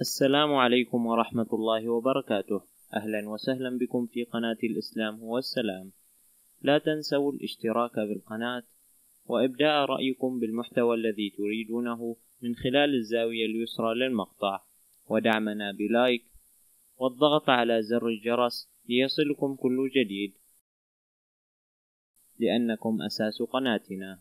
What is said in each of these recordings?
السلام عليكم ورحمة الله وبركاته أهلا وسهلا بكم في قناة الإسلام هو السلام لا تنسوا الاشتراك بالقناة وإبداء رأيكم بالمحتوى الذي تريدونه من خلال الزاوية اليسرى للمقطع ودعمنا بلايك والضغط على زر الجرس ليصلكم كل جديد لأنكم أساس قناتنا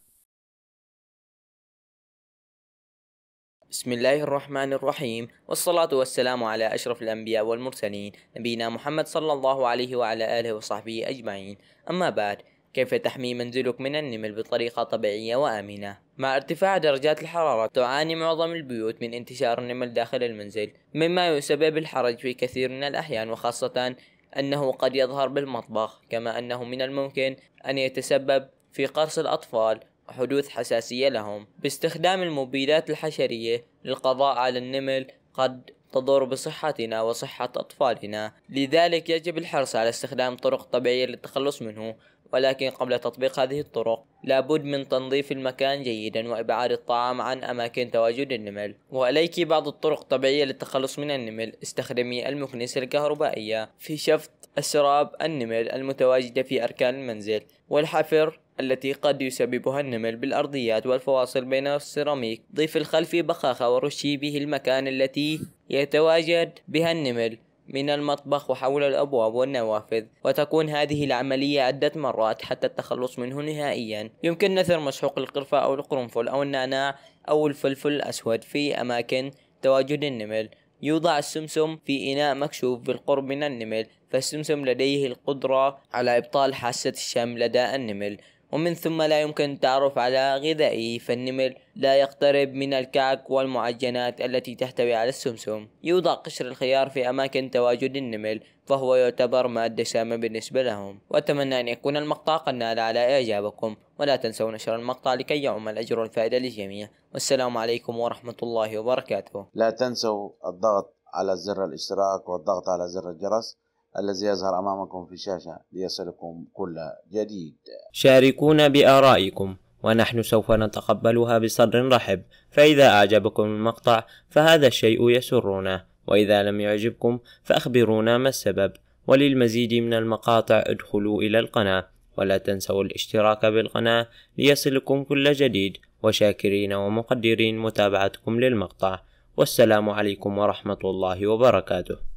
بسم الله الرحمن الرحيم والصلاة والسلام على أشرف الأنبياء والمرسلين نبينا محمد صلى الله عليه وعلى آله وصحبه أجمعين أما بعد كيف تحمي منزلك من النمل بطريقة طبيعية وآمنة مع ارتفاع درجات الحرارة تعاني معظم البيوت من انتشار النمل داخل المنزل مما يسبب الحرج في كثير من الأحيان وخاصة أنه قد يظهر بالمطبخ كما أنه من الممكن أن يتسبب في قرص الأطفال حدوث حساسية لهم باستخدام المبيدات الحشرية للقضاء على النمل قد تضر بصحتنا وصحة أطفالنا لذلك يجب الحرص على استخدام طرق طبيعية للتخلص منه ولكن قبل تطبيق هذه الطرق لابد من تنظيف المكان جيدا وإبعاد الطعام عن أماكن تواجد النمل وعليك بعض الطرق الطبيعية للتخلص من النمل استخدمي المكنسة الكهربائية في شفط أسراب النمل المتواجدة في أركان المنزل والحفر التي قد يسببها النمل بالأرضيات والفواصل بين السيراميك ضيف الخلفي بخاخة ورشي به المكان التي يتواجد بها النمل من المطبخ وحول الأبواب والنوافذ وتكون هذه العملية عدة مرات حتى التخلص منه نهائيا يمكن نثر مسحوق القرفة أو القرنفل أو النعناع أو الفلفل الأسود في أماكن تواجد النمل يوضع السمسم في إناء مكشوف بالقرب من النمل فالسمسم لديه القدرة على إبطال حاسة الشم لدى النمل ومن ثم لا يمكن التعرف على غذائه فالنمر لا يقترب من الكعك والمعجنات التي تحتوي على السمسم يوضع قشر الخيار في أماكن تواجد النمل فهو يعتبر مادة سامة بالنسبة لهم وأتمنى أن يكون المقطع قد نال على إعجابكم ولا تنسوا نشر المقطع لكي يعم الأجر والفائدة للجميع والسلام عليكم ورحمة الله وبركاته لا تنسوا الضغط على زر الاشتراك والضغط على زر الجرس الذي يظهر أمامكم في الشاشة ليصلكم كل جديد شاركونا بآرائكم ونحن سوف نتقبلها بصدر رحب فإذا أعجبكم المقطع فهذا الشيء يسرنا وإذا لم يعجبكم فأخبرونا ما السبب وللمزيد من المقاطع ادخلوا إلى القناة ولا تنسوا الاشتراك بالقناة ليصلكم كل جديد وشاكرين ومقدرين متابعتكم للمقطع والسلام عليكم ورحمة الله وبركاته